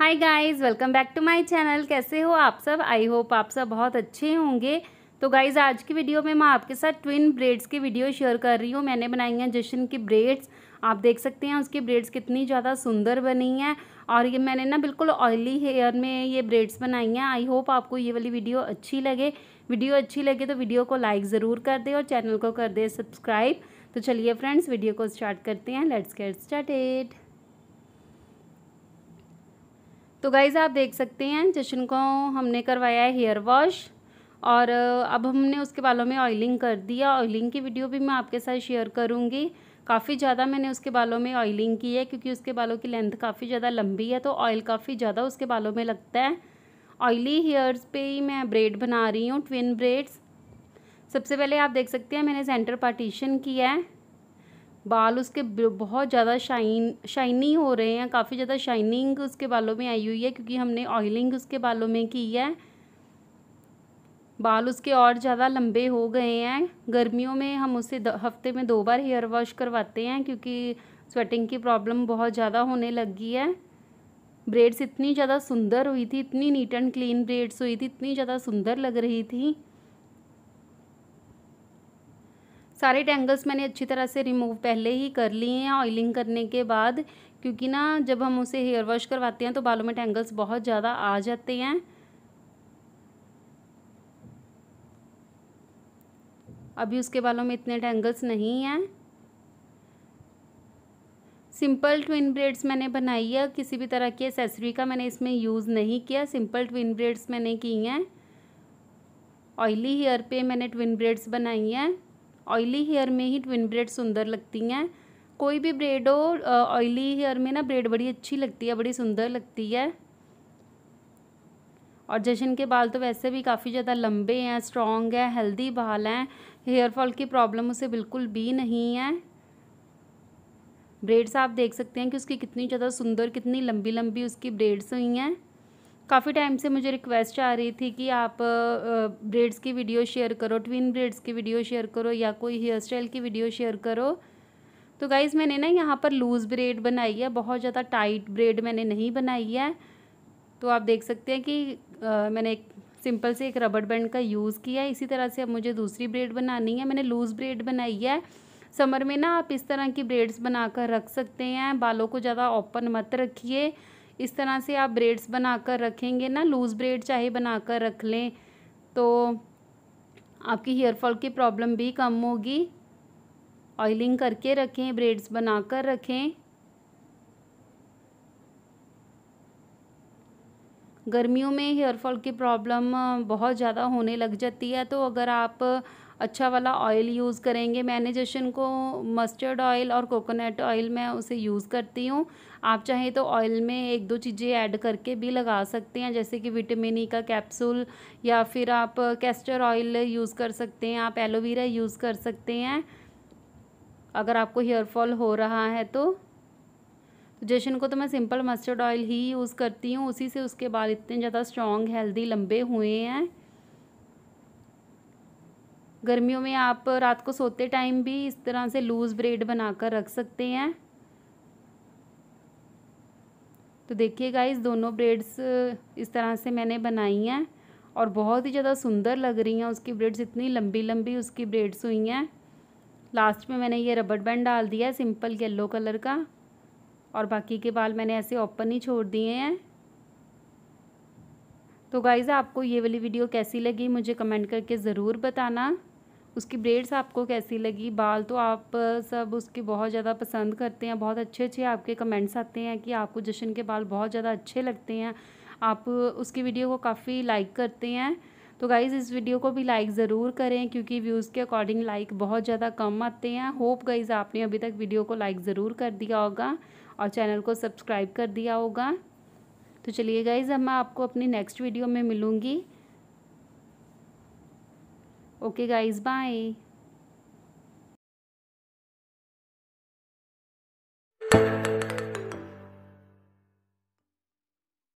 Hi guys welcome back to my channel कैसे हो आप सब आई होप आप सब बहुत अच्छे होंगे तो गाइस आज की वीडियो में मैं आपके साथ ट्विन ब्रेड्स की वीडियो शेयर कर रही हूँ मैंने बनाई हैं जश्न की ब्रेड्स आप देख सकते हैं उसकी ब्रेड्स कितनी ज़्यादा सुंदर बनी हैं और ये मैंने ना बिल्कुल ऑयली हेयर में ये ब्रेड्स बनाई हैं आई होप आपको ये वाली वीडियो अच्छी लगे वीडियो अच्छी लगे तो वीडियो को लाइक ज़रूर कर दे और चैनल को कर दे सब्सक्राइब तो चलिए फ्रेंड्स वीडियो को स्टार्ट करते हैं लेट्स गेट स्टार्टेड तो गाइज़ आप देख सकते हैं जश्न को हमने करवाया है हेयर वॉश और अब हमने उसके बालों में ऑयलिंग कर दिया ऑयलिंग की वीडियो भी मैं आपके साथ शेयर करूँगी काफ़ी ज़्यादा मैंने उसके बालों में ऑयलिंग की है क्योंकि उसके बालों की लेंथ काफ़ी ज़्यादा लंबी है तो ऑयल काफ़ी ज़्यादा उसके बालों में लगता है ऑयली हेयर्स पे ही मैं ब्रेड बना रही हूँ ट्विन ब्रेड्स सबसे पहले आप देख सकते हैं मैंने सेंटर पार्टीशन किया है बाल उसके बहुत ज़्यादा शाइन शाइनी हो रहे हैं काफ़ी ज़्यादा शाइनिंग उसके बालों में आई हुई है क्योंकि हमने ऑयलिंग उसके बालों में की है बाल उसके और ज़्यादा लंबे हो गए हैं गर्मियों में हम उसे हफ्ते में दो बार हेयर वॉश करवाते हैं क्योंकि स्वेटिंग की प्रॉब्लम बहुत ज़्यादा होने लगी है ब्रेड्स इतनी ज़्यादा सुंदर हुई थी इतनी नीट एंड क्लीन ब्रेड्स हुई थी इतनी ज़्यादा सुंदर लग रही थी सारे टैंगल्स मैंने अच्छी तरह से रिमूव पहले ही कर लिए हैं ऑयलिंग करने के बाद क्योंकि ना जब हम उसे हेयर वॉश करवाते हैं तो बालों में टैंगल्स बहुत ज़्यादा आ जाते हैं अभी उसके बालों में इतने टैंगल्स नहीं हैं सिंपल ट्विन ब्रेड्स मैंने बनाई है किसी भी तरह की एसेसरी का मैंने इसमें यूज़ नहीं किया सिंपल ट्विन ब्रेड्स मैंने की हैं ऑयली हेयर पे मैंने ट्विन ब्रेड्स बनाई हैं ऑयली हेयर में ही ट्विन ब्रेड सुंदर लगती हैं कोई भी ब्रेड हो ऑयली हेयर में ना ब्रेड बड़ी अच्छी लगती है बड़ी सुंदर लगती है और जशन के बाल तो वैसे भी काफ़ी ज़्यादा लंबे हैं स्ट्रॉन्ग हैं हेल्दी बाल हैं हेयर फॉल की प्रॉब्लम उसे बिल्कुल भी नहीं है ब्रेड्स आप देख सकते हैं कि उसकी कितनी ज़्यादा सुंदर कितनी लंबी लंबी उसकी ब्रेड्स हुई हैं काफ़ी टाइम से मुझे रिक्वेस्ट आ रही थी कि आप ब्रेड्स की वीडियो शेयर करो ट्विन ब्रेड्स की वीडियो शेयर करो या कोई हेयर स्टाइल की वीडियो शेयर करो तो गाइज़ मैंने ना यहाँ पर लूज़ ब्रेड बनाई है बहुत ज़्यादा टाइट ब्रेड मैंने नहीं बनाई है तो आप देख सकते हैं कि आ, मैंने एक सिंपल से एक रबड़ बैंड का यूज़ किया है इसी तरह से अब मुझे दूसरी ब्रेड बनानी है मैंने लूज़ ब्रेड बनाई है समर में ना आप इस तरह की ब्रेड्स बनाकर रख सकते हैं बालों को ज़्यादा ओपन मत रखिए इस तरह से आप ब्रेड्स बना कर रखेंगे ना लूज़ ब्रेड चाहे बना कर रख लें तो आपकी हेयर फॉल की प्रॉब्लम भी कम होगी ऑयलिंग करके रखें ब्रेड्स बना कर रखें गर्मियों में हेयर फॉल की प्रॉब्लम बहुत ज़्यादा होने लग जाती है तो अगर आप अच्छा वाला ऑयल यूज़ करेंगे मैंने जशन को मस्टर्ड ऑयल और कोकोनट ऑयल मैं उसे यूज़ करती हूँ आप चाहें तो ऑयल में एक दो चीज़ें ऐड करके भी लगा सकते हैं जैसे कि विटामिन ई e का कैप्सूल या फिर आप कैस्टर ऑयल यूज़ कर सकते हैं आप एलोवेरा यूज़ कर सकते हैं अगर आपको हेयर फॉल हो रहा है तो।, तो जशन को तो मैं सिंपल मस्टर्ड ऑयल ही यूज़ करती हूँ उसी से उसके बाल इतने ज़्यादा स्ट्रॉन्ग हेल्दी लंबे हुए हैं गर्मियों में आप रात को सोते टाइम भी इस तरह से लूज़ ब्रेड बनाकर रख सकते हैं तो देखिए गाइस दोनों ब्रेड्स इस तरह से मैंने बनाई हैं और बहुत ही ज़्यादा सुंदर लग रही हैं उसकी ब्रेड्स इतनी लंबी लंबी उसकी ब्रेड्स हुई हैं लास्ट में मैंने ये रबड़ बैंड डाल दिया है सिंपल येलो कलर का और बाकी के बाल मैंने ऐसे ओपन ही छोड़ दिए हैं तो गाइज़ आपको ये वाली वीडियो कैसी लगी मुझे कमेंट करके ज़रूर बताना उसकी ब्रेड्स आपको कैसी लगी बाल तो आप सब उसके बहुत ज़्यादा पसंद करते हैं बहुत अच्छे अच्छे आपके कमेंट्स आते हैं कि आपको जशन के बाल बहुत ज़्यादा अच्छे लगते हैं आप उसकी वीडियो को काफ़ी लाइक करते हैं तो गाइज़ इस वीडियो को भी लाइक ज़रूर करें क्योंकि व्यूज़ के अकॉर्डिंग लाइक बहुत ज़्यादा कम आते हैं होप गाइज़ आपने अभी तक वीडियो को लाइक ज़रूर कर दिया होगा और चैनल को सब्सक्राइब कर दिया होगा तो चलिए गाइज़ अब मैं आपको अपनी नेक्स्ट वीडियो में मिलूँगी Okay guys, bye.